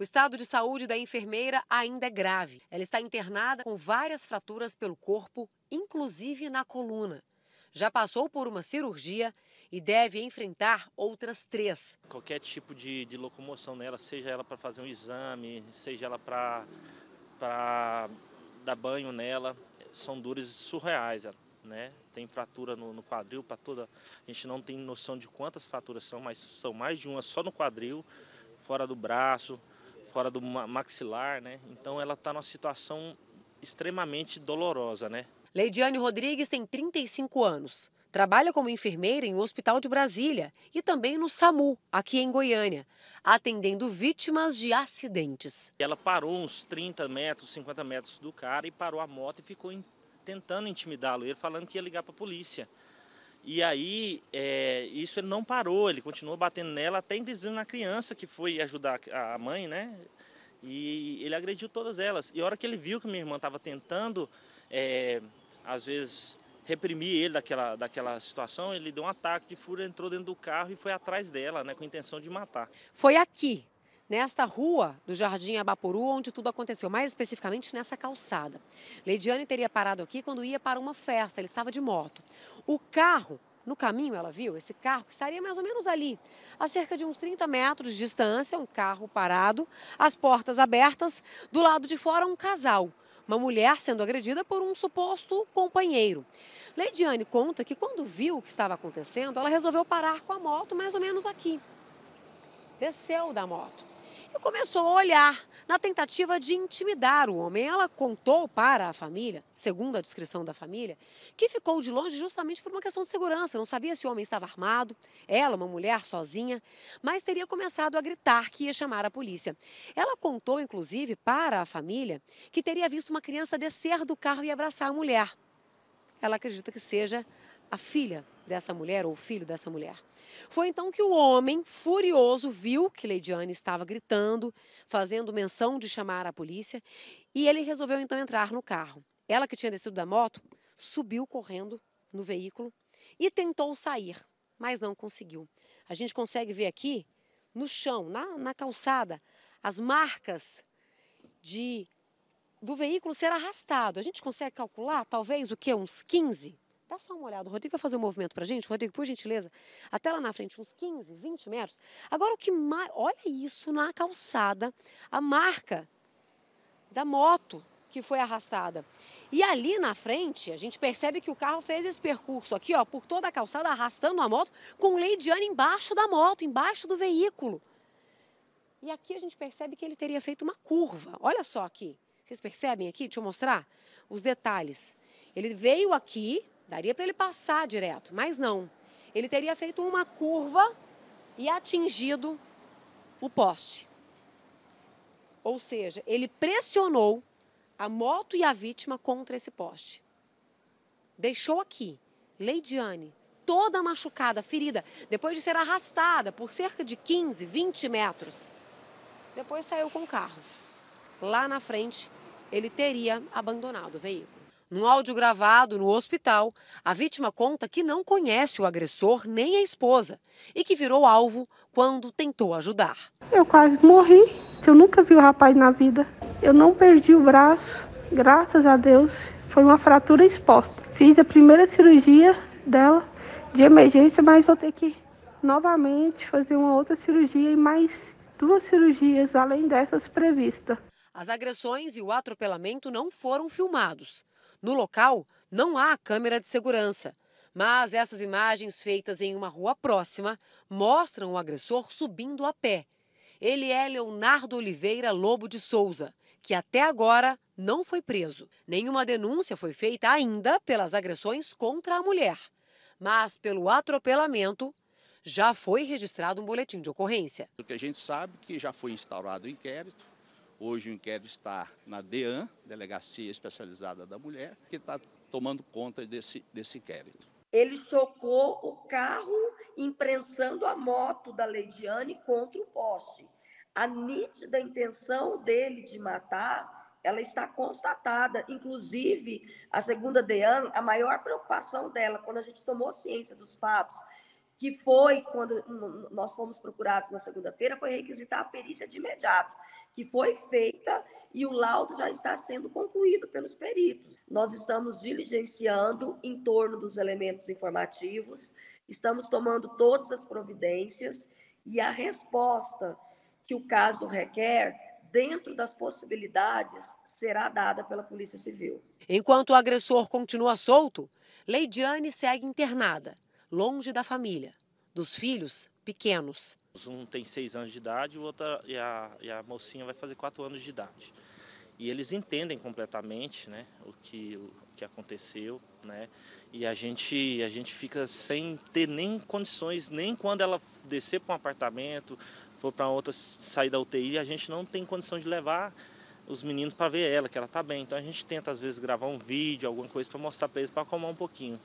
O estado de saúde da enfermeira ainda é grave. Ela está internada com várias fraturas pelo corpo, inclusive na coluna. Já passou por uma cirurgia e deve enfrentar outras três. Qualquer tipo de, de locomoção nela, seja ela para fazer um exame, seja ela para dar banho nela, são dores surreais. Né? Tem fratura no, no quadril para toda. A gente não tem noção de quantas fraturas são, mas são mais de uma só no quadril, fora do braço, fora do maxilar, né? Então ela está numa situação extremamente dolorosa, né? Leidiane Rodrigues tem 35 anos. Trabalha como enfermeira em um hospital de Brasília e também no SAMU, aqui em Goiânia, atendendo vítimas de acidentes. Ela parou uns 30 metros, 50 metros do cara e parou a moto e ficou tentando intimidá-lo, ele falando que ia ligar para a polícia. E aí, é, isso ele não parou, ele continuou batendo nela, até inclusive na criança que foi ajudar a mãe, né? E ele agrediu todas elas. E a hora que ele viu que minha irmã estava tentando, é, às vezes, reprimir ele daquela, daquela situação, ele deu um ataque de fúria, entrou dentro do carro e foi atrás dela, né? Com intenção de matar. Foi aqui, nesta rua do Jardim Abapuru, onde tudo aconteceu, mais especificamente nessa calçada. Leidiane teria parado aqui quando ia para uma festa, ele estava de moto. O carro no caminho, ela viu esse carro que estaria mais ou menos ali, a cerca de uns 30 metros de distância, um carro parado, as portas abertas, do lado de fora um casal, uma mulher sendo agredida por um suposto companheiro. Leidiane conta que quando viu o que estava acontecendo, ela resolveu parar com a moto mais ou menos aqui. Desceu da moto e começou a olhar na tentativa de intimidar o homem. Ela contou para a família, segundo a descrição da família, que ficou de longe justamente por uma questão de segurança. Não sabia se o homem estava armado, ela, uma mulher sozinha, mas teria começado a gritar que ia chamar a polícia. Ela contou, inclusive, para a família que teria visto uma criança descer do carro e abraçar a mulher. Ela acredita que seja a filha dessa mulher ou o filho dessa mulher. Foi então que o homem, furioso, viu que Anne estava gritando, fazendo menção de chamar a polícia, e ele resolveu então entrar no carro. Ela, que tinha descido da moto, subiu correndo no veículo e tentou sair, mas não conseguiu. A gente consegue ver aqui, no chão, na, na calçada, as marcas de do veículo ser arrastado. A gente consegue calcular, talvez, o que? Uns 15 Dá só uma olhada. O Rodrigo vai fazer um movimento para a gente. Rodrigo, por gentileza, até lá na frente, uns 15, 20 metros. Agora, o que mais. Olha isso na calçada, a marca da moto que foi arrastada. E ali na frente, a gente percebe que o carro fez esse percurso aqui, ó, por toda a calçada, arrastando a moto, com Leidiane embaixo da moto, embaixo do veículo. E aqui a gente percebe que ele teria feito uma curva. Olha só aqui. Vocês percebem aqui? Deixa eu mostrar os detalhes. Ele veio aqui, Daria para ele passar direto, mas não. Ele teria feito uma curva e atingido o poste. Ou seja, ele pressionou a moto e a vítima contra esse poste. Deixou aqui Leidiane toda machucada, ferida, depois de ser arrastada por cerca de 15, 20 metros. Depois saiu com o carro. Lá na frente, ele teria abandonado o veículo. Num áudio gravado no hospital, a vítima conta que não conhece o agressor nem a esposa e que virou alvo quando tentou ajudar. Eu quase morri. Eu nunca vi o rapaz na vida. Eu não perdi o braço, graças a Deus. Foi uma fratura exposta. Fiz a primeira cirurgia dela de emergência, mas vou ter que novamente fazer uma outra cirurgia e mais duas cirurgias além dessas previstas. As agressões e o atropelamento não foram filmados. No local, não há câmera de segurança. Mas essas imagens feitas em uma rua próxima mostram o agressor subindo a pé. Ele é Leonardo Oliveira Lobo de Souza, que até agora não foi preso. Nenhuma denúncia foi feita ainda pelas agressões contra a mulher. Mas pelo atropelamento, já foi registrado um boletim de ocorrência. O que a gente sabe é que já foi instaurado o um inquérito, Hoje o inquérito está na DEAN, Delegacia Especializada da Mulher, que está tomando conta desse, desse inquérito. Ele socou o carro imprensando a moto da Leidiane contra o poste. A nítida intenção dele de matar ela está constatada. Inclusive, a segunda DEAN, a maior preocupação dela, quando a gente tomou ciência dos fatos, que foi quando nós fomos procurados na segunda-feira, foi requisitar a perícia de imediato, que foi feita e o laudo já está sendo concluído pelos peritos. Nós estamos diligenciando em torno dos elementos informativos, estamos tomando todas as providências e a resposta que o caso requer dentro das possibilidades, será dada pela Polícia Civil. Enquanto o agressor continua solto, Leidiane segue internada longe da família, dos filhos pequenos. Um tem seis anos de idade o outro, e, a, e a mocinha vai fazer quatro anos de idade. E eles entendem completamente né, o, que, o que aconteceu. Né? E a gente, a gente fica sem ter nem condições, nem quando ela descer para um apartamento, for para outra, sair da UTI, a gente não tem condição de levar os meninos para ver ela, que ela está bem. Então a gente tenta, às vezes, gravar um vídeo, alguma coisa para mostrar para eles, para acalmar um pouquinho.